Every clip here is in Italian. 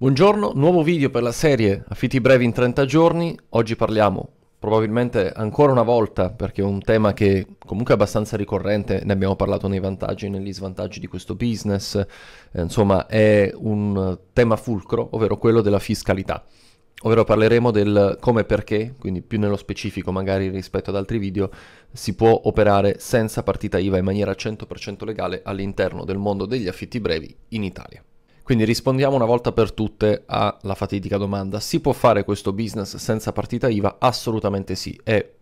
Buongiorno, nuovo video per la serie Affitti brevi in 30 giorni. Oggi parliamo probabilmente ancora una volta, perché è un tema che comunque è abbastanza ricorrente, ne abbiamo parlato nei vantaggi e negli svantaggi di questo business, eh, insomma è un tema fulcro, ovvero quello della fiscalità. Ovvero parleremo del come e perché, quindi più nello specifico magari rispetto ad altri video, si può operare senza partita IVA in maniera 100% legale all'interno del mondo degli affitti brevi in Italia. Quindi rispondiamo una volta per tutte alla fatidica domanda: si può fare questo business senza partita IVA? Assolutamente sì, è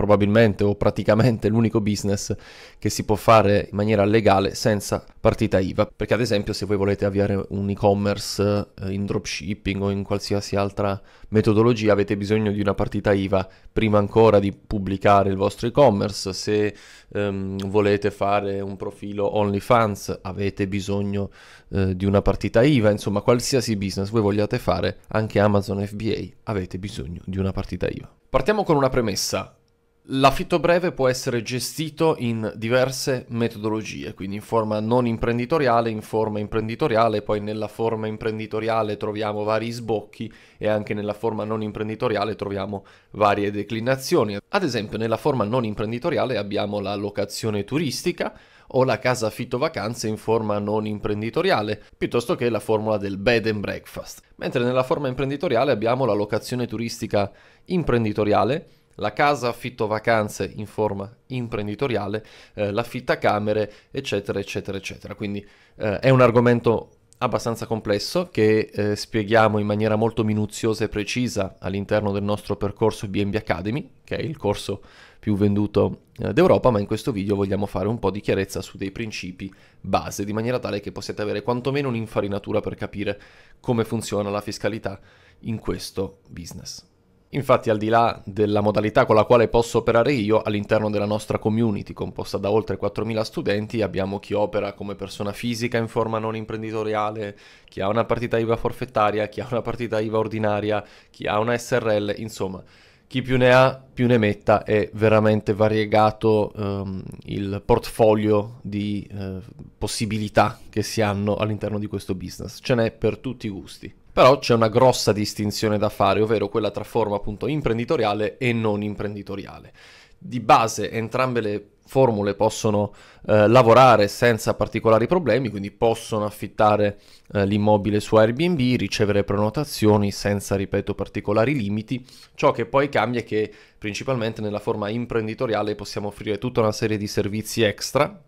probabilmente o praticamente l'unico business che si può fare in maniera legale senza partita IVA. Perché ad esempio se voi volete avviare un e-commerce eh, in dropshipping o in qualsiasi altra metodologia avete bisogno di una partita IVA prima ancora di pubblicare il vostro e-commerce. Se ehm, volete fare un profilo OnlyFans avete bisogno eh, di una partita IVA. Insomma qualsiasi business voi vogliate fare, anche Amazon FBA, avete bisogno di una partita IVA. Partiamo con una premessa. L'affitto breve può essere gestito in diverse metodologie, quindi in forma non imprenditoriale, in forma imprenditoriale, poi nella forma imprenditoriale troviamo vari sbocchi e anche nella forma non imprenditoriale troviamo varie declinazioni. Ad esempio nella forma non imprenditoriale abbiamo la locazione turistica o la casa affitto vacanze in forma non imprenditoriale, piuttosto che la formula del bed and breakfast. Mentre nella forma imprenditoriale abbiamo la locazione turistica imprenditoriale, la casa affitto vacanze in forma imprenditoriale, eh, camere, eccetera, eccetera, eccetera. Quindi eh, è un argomento abbastanza complesso che eh, spieghiamo in maniera molto minuziosa e precisa all'interno del nostro percorso BNB Academy, che è il corso più venduto eh, d'Europa, ma in questo video vogliamo fare un po' di chiarezza su dei principi base, di maniera tale che possiate avere quantomeno un'infarinatura per capire come funziona la fiscalità in questo business. Infatti al di là della modalità con la quale posso operare io, all'interno della nostra community composta da oltre 4.000 studenti abbiamo chi opera come persona fisica in forma non imprenditoriale, chi ha una partita IVA forfettaria, chi ha una partita IVA ordinaria, chi ha una SRL, insomma chi più ne ha più ne metta, è veramente variegato um, il portfolio di uh, possibilità che si hanno all'interno di questo business, ce n'è per tutti i gusti. Però c'è una grossa distinzione da fare, ovvero quella tra forma appunto imprenditoriale e non imprenditoriale. Di base entrambe le formule possono eh, lavorare senza particolari problemi, quindi possono affittare eh, l'immobile su Airbnb, ricevere prenotazioni senza, ripeto, particolari limiti. Ciò che poi cambia è che principalmente nella forma imprenditoriale possiamo offrire tutta una serie di servizi extra,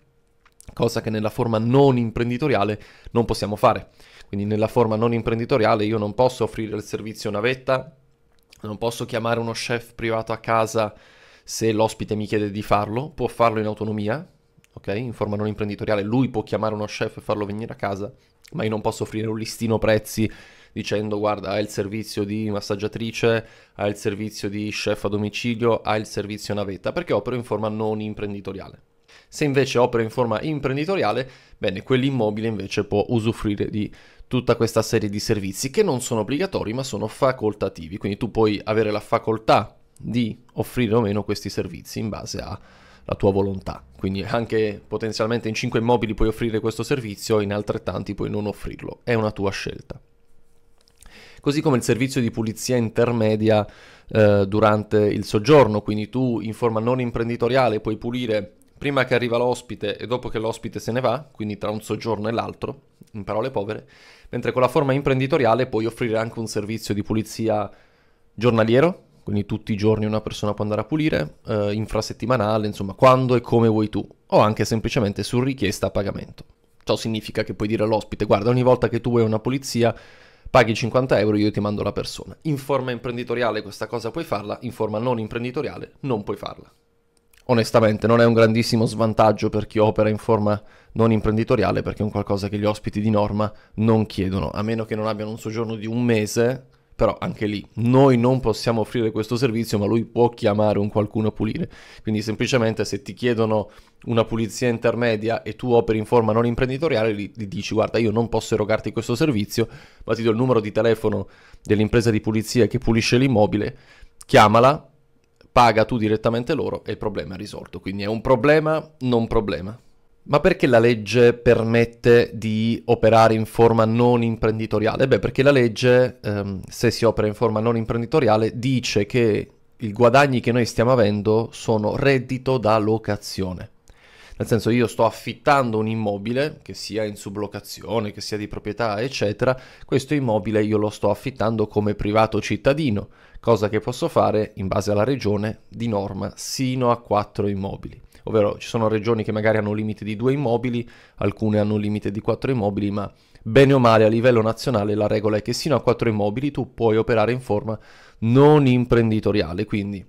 cosa che nella forma non imprenditoriale non possiamo fare. Quindi nella forma non imprenditoriale io non posso offrire il servizio navetta, non posso chiamare uno chef privato a casa se l'ospite mi chiede di farlo, può farlo in autonomia, ok? In forma non imprenditoriale, lui può chiamare uno chef e farlo venire a casa, ma io non posso offrire un listino prezzi dicendo guarda ha il servizio di massaggiatrice, ha il servizio di chef a domicilio, ha il servizio navetta, perché opero in forma non imprenditoriale. Se invece opera in forma imprenditoriale, bene, quell'immobile invece può usufruire di tutta questa serie di servizi che non sono obbligatori ma sono facoltativi, quindi tu puoi avere la facoltà di offrire o meno questi servizi in base alla tua volontà. Quindi anche potenzialmente in 5 immobili puoi offrire questo servizio in altrettanti puoi non offrirlo, è una tua scelta. Così come il servizio di pulizia intermedia eh, durante il soggiorno, quindi tu in forma non imprenditoriale puoi pulire prima che arriva l'ospite e dopo che l'ospite se ne va, quindi tra un soggiorno e l'altro, in parole povere, mentre con la forma imprenditoriale puoi offrire anche un servizio di pulizia giornaliero, quindi tutti i giorni una persona può andare a pulire, eh, infrasettimanale, insomma, quando e come vuoi tu, o anche semplicemente su richiesta a pagamento. Ciò significa che puoi dire all'ospite, guarda, ogni volta che tu vuoi una pulizia, paghi 50 euro, io ti mando la persona. In forma imprenditoriale questa cosa puoi farla, in forma non imprenditoriale non puoi farla onestamente non è un grandissimo svantaggio per chi opera in forma non imprenditoriale perché è un qualcosa che gli ospiti di norma non chiedono, a meno che non abbiano un soggiorno di un mese, però anche lì noi non possiamo offrire questo servizio, ma lui può chiamare un qualcuno a pulire. Quindi semplicemente se ti chiedono una pulizia intermedia e tu operi in forma non imprenditoriale, gli, dici guarda io non posso erogarti questo servizio, ma ti do il numero di telefono dell'impresa di pulizia che pulisce l'immobile, chiamala paga tu direttamente loro e il problema è risolto. Quindi è un problema, non problema. Ma perché la legge permette di operare in forma non imprenditoriale? Beh, perché la legge, ehm, se si opera in forma non imprenditoriale, dice che i guadagni che noi stiamo avendo sono reddito da locazione. Nel senso io sto affittando un immobile, che sia in sublocazione, che sia di proprietà, eccetera, questo immobile io lo sto affittando come privato cittadino cosa che posso fare in base alla regione di norma sino a 4 immobili. Ovvero ci sono regioni che magari hanno un limite di 2 immobili, alcune hanno un limite di 4 immobili, ma bene o male a livello nazionale la regola è che sino a 4 immobili tu puoi operare in forma non imprenditoriale, quindi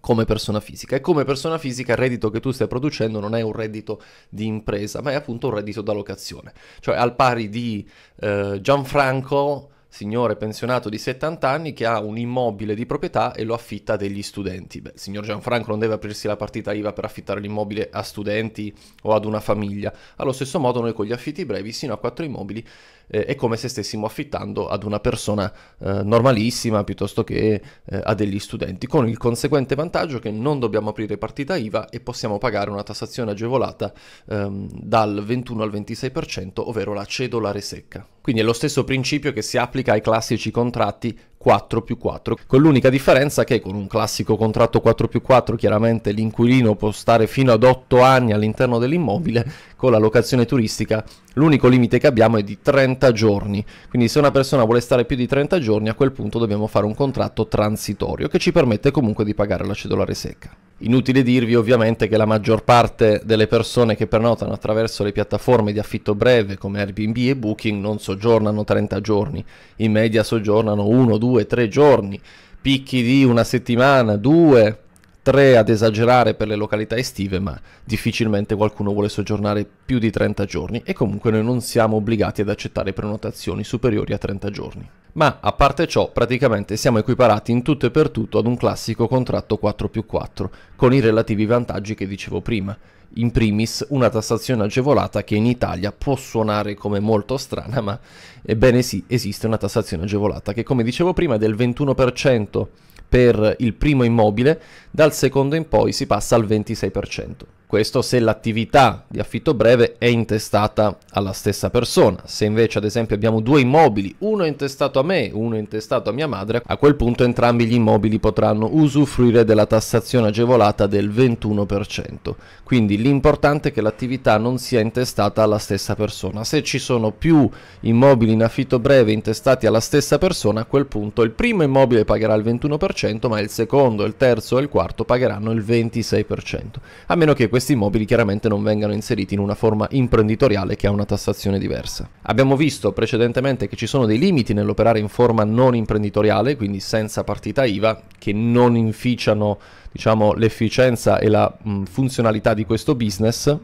come persona fisica e come persona fisica il reddito che tu stai producendo non è un reddito di impresa ma è appunto un reddito da locazione cioè al pari di eh, Gianfranco signore pensionato di 70 anni che ha un immobile di proprietà e lo affitta a degli studenti. Beh, signor Gianfranco non deve aprirsi la partita IVA per affittare l'immobile a studenti o ad una famiglia. Allo stesso modo noi con gli affitti brevi sino a quattro immobili eh, è come se stessimo affittando ad una persona eh, normalissima piuttosto che eh, a degli studenti, con il conseguente vantaggio che non dobbiamo aprire partita IVA e possiamo pagare una tassazione agevolata ehm, dal 21 al 26%, ovvero la cedolare secca. Quindi è lo stesso principio che si applica ai classici contratti 4 più 4, con l'unica differenza che con un classico contratto 4 più 4 chiaramente l'inquilino può stare fino ad 8 anni all'interno dell'immobile, con la locazione turistica l'unico limite che abbiamo è di 30 giorni, quindi se una persona vuole stare più di 30 giorni a quel punto dobbiamo fare un contratto transitorio che ci permette comunque di pagare la cedolare secca. Inutile dirvi ovviamente che la maggior parte delle persone che prenotano attraverso le piattaforme di affitto breve come Airbnb e Booking non soggiornano 30 giorni, in media soggiornano 1, 2, due, tre giorni, picchi di una settimana, due, tre ad esagerare per le località estive, ma difficilmente qualcuno vuole soggiornare più di 30 giorni e comunque noi non siamo obbligati ad accettare prenotazioni superiori a 30 giorni. Ma a parte ciò, praticamente siamo equiparati in tutto e per tutto ad un classico contratto 4 più 4, con i relativi vantaggi che dicevo prima in primis una tassazione agevolata che in Italia può suonare come molto strana, ma ebbene sì, esiste una tassazione agevolata che come dicevo prima è del 21% per il primo immobile, dal secondo in poi si passa al 26%. Questo se l'attività di affitto breve è intestata alla stessa persona. Se invece ad esempio abbiamo due immobili, uno è intestato a me, uno è intestato a mia madre, a quel punto entrambi gli immobili potranno usufruire della tassazione agevolata del 21%. Quindi l'importante è che l'attività non sia intestata alla stessa persona. Se ci sono più immobili in affitto breve intestati alla stessa persona, a quel punto il primo immobile pagherà il 21%, ma il secondo, il terzo e il quarto pagheranno il 26%. A meno che questi questi immobili chiaramente non vengano inseriti in una forma imprenditoriale che ha una tassazione diversa. Abbiamo visto precedentemente che ci sono dei limiti nell'operare in forma non imprenditoriale, quindi senza partita IVA, che non inficiano diciamo, l'efficienza e la mh, funzionalità di questo business,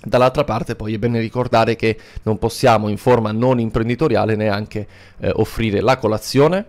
Dall'altra parte poi è bene ricordare che non possiamo in forma non imprenditoriale neanche eh, offrire la colazione,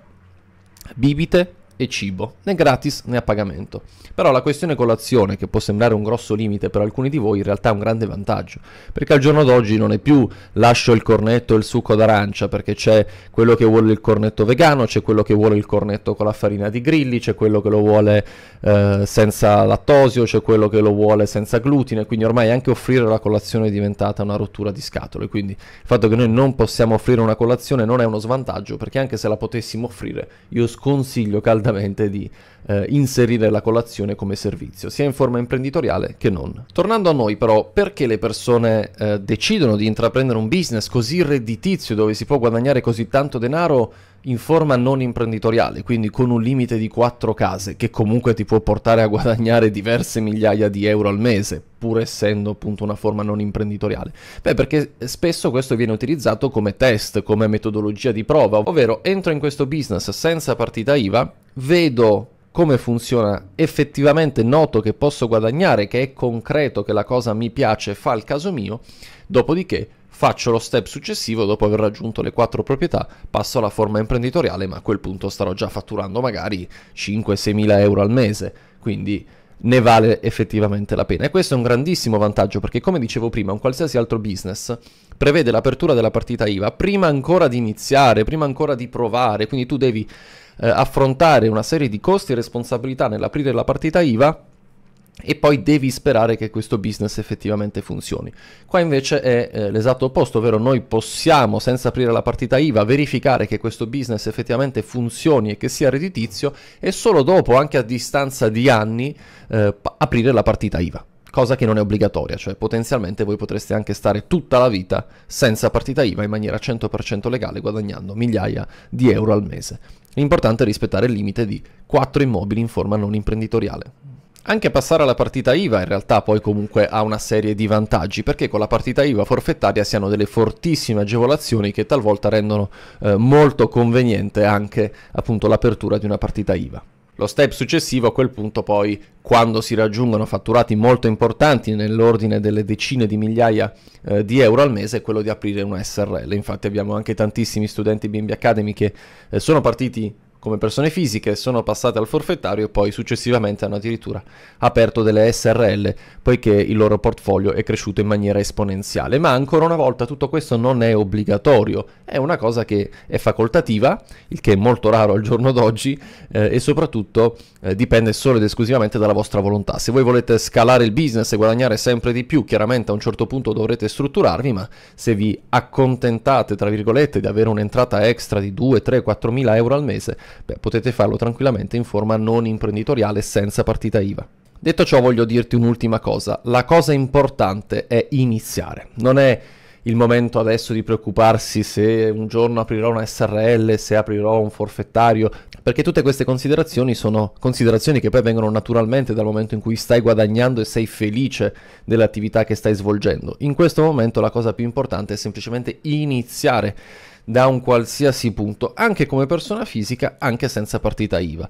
bibite, e cibo, né gratis né a pagamento. Però la questione colazione, che può sembrare un grosso limite per alcuni di voi, in realtà è un grande vantaggio, perché al giorno d'oggi non è più lascio il cornetto e il succo d'arancia, perché c'è quello che vuole il cornetto vegano, c'è quello che vuole il cornetto con la farina di grilli, c'è quello che lo vuole eh, senza lattosio, c'è quello che lo vuole senza glutine, quindi ormai anche offrire la colazione è diventata una rottura di scatole, quindi il fatto che noi non possiamo offrire una colazione non è uno svantaggio, perché anche se la potessimo offrire, io sconsiglio caldamente esattamente di eh, inserire la colazione come servizio, sia in forma imprenditoriale che non. Tornando a noi però, perché le persone eh, decidono di intraprendere un business così redditizio dove si può guadagnare così tanto denaro in forma non imprenditoriale, quindi con un limite di quattro case, che comunque ti può portare a guadagnare diverse migliaia di euro al mese, pur essendo appunto una forma non imprenditoriale? Beh, perché spesso questo viene utilizzato come test, come metodologia di prova, ovvero entro in questo business senza partita IVA, vedo come funziona effettivamente, noto che posso guadagnare, che è concreto, che la cosa mi piace, fa il caso mio, dopodiché faccio lo step successivo, dopo aver raggiunto le quattro proprietà, passo alla forma imprenditoriale, ma a quel punto starò già fatturando magari 5-6 mila euro al mese, quindi ne vale effettivamente la pena. E questo è un grandissimo vantaggio perché, come dicevo prima, un qualsiasi altro business prevede l'apertura della partita IVA prima ancora di iniziare, prima ancora di provare, quindi tu devi eh, affrontare una serie di costi e responsabilità nell'aprire la partita IVA e poi devi sperare che questo business effettivamente funzioni. Qua invece è eh, l'esatto opposto, ovvero noi possiamo, senza aprire la partita IVA, verificare che questo business effettivamente funzioni e che sia redditizio e solo dopo, anche a distanza di anni, eh, aprire la partita IVA. Cosa che non è obbligatoria, cioè potenzialmente voi potreste anche stare tutta la vita senza partita IVA in maniera 100% legale, guadagnando migliaia di euro al mese. L'importante è rispettare il limite di 4 immobili in forma non imprenditoriale. Anche passare alla partita IVA in realtà poi comunque ha una serie di vantaggi, perché con la partita IVA forfettaria si hanno delle fortissime agevolazioni che talvolta rendono eh, molto conveniente anche appunto l'apertura di una partita IVA. Lo step successivo a quel punto poi, quando si raggiungono fatturati molto importanti nell'ordine delle decine di migliaia eh, di euro al mese, è quello di aprire un SRL. Infatti abbiamo anche tantissimi studenti BNB Academy che eh, sono partiti come persone fisiche, sono passate al forfettario e poi successivamente hanno addirittura aperto delle SRL, poiché il loro portfolio è cresciuto in maniera esponenziale. Ma ancora una volta tutto questo non è obbligatorio, è una cosa che è facoltativa, il che è molto raro al giorno d'oggi eh, e soprattutto eh, dipende solo ed esclusivamente dalla vostra volontà. Se voi volete scalare il business e guadagnare sempre di più, chiaramente a un certo punto dovrete strutturarvi, ma se vi accontentate, tra virgolette, di avere un'entrata extra di 2, 3, 4 mila euro al mese, Beh, potete farlo tranquillamente in forma non imprenditoriale senza partita IVA. Detto ciò voglio dirti un'ultima cosa, la cosa importante è iniziare, non è il momento adesso di preoccuparsi se un giorno aprirò una SRL, se aprirò un forfettario, perché tutte queste considerazioni sono considerazioni che poi vengono naturalmente dal momento in cui stai guadagnando e sei felice dell'attività che stai svolgendo. In questo momento la cosa più importante è semplicemente iniziare da un qualsiasi punto, anche come persona fisica, anche senza partita IVA.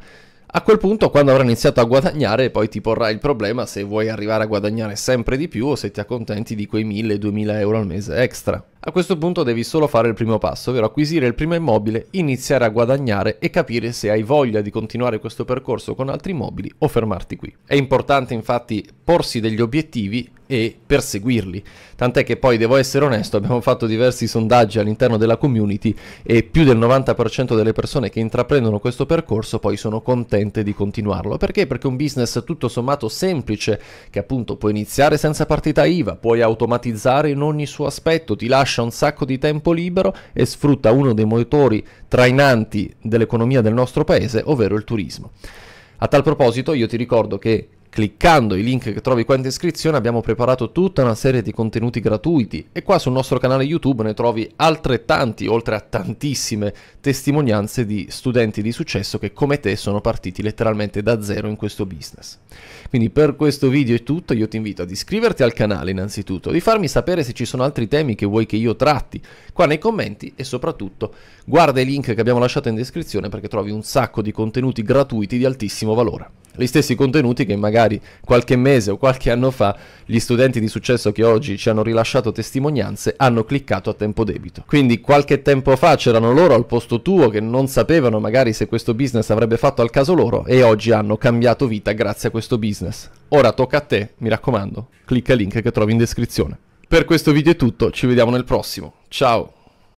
A quel punto, quando avrai iniziato a guadagnare, poi ti porrà il problema se vuoi arrivare a guadagnare sempre di più o se ti accontenti di quei 1000-2000 euro al mese extra. A questo punto devi solo fare il primo passo, ovvero acquisire il primo immobile, iniziare a guadagnare e capire se hai voglia di continuare questo percorso con altri immobili o fermarti qui. È importante infatti porsi degli obiettivi e perseguirli. Tant'è che poi devo essere onesto, abbiamo fatto diversi sondaggi all'interno della community e più del 90% delle persone che intraprendono questo percorso poi sono contente di continuarlo. Perché? Perché un business tutto sommato semplice che appunto puoi iniziare senza partita IVA, puoi automatizzare in ogni suo aspetto, ti lascia lascia un sacco di tempo libero e sfrutta uno dei motori trainanti dell'economia del nostro paese, ovvero il turismo. A tal proposito io ti ricordo che Cliccando i link che trovi qua in descrizione abbiamo preparato tutta una serie di contenuti gratuiti e qua sul nostro canale YouTube ne trovi altrettanti, oltre a tantissime testimonianze di studenti di successo che come te sono partiti letteralmente da zero in questo business. Quindi per questo video è tutto, io ti invito ad iscriverti al canale innanzitutto, di farmi sapere se ci sono altri temi che vuoi che io tratti qua nei commenti e soprattutto guarda i link che abbiamo lasciato in descrizione perché trovi un sacco di contenuti gratuiti di altissimo valore gli stessi contenuti che magari qualche mese o qualche anno fa gli studenti di successo che oggi ci hanno rilasciato testimonianze hanno cliccato a tempo debito. Quindi qualche tempo fa c'erano loro al posto tuo che non sapevano magari se questo business avrebbe fatto al caso loro e oggi hanno cambiato vita grazie a questo business. Ora tocca a te, mi raccomando, clicca il link che trovi in descrizione. Per questo video è tutto, ci vediamo nel prossimo. Ciao!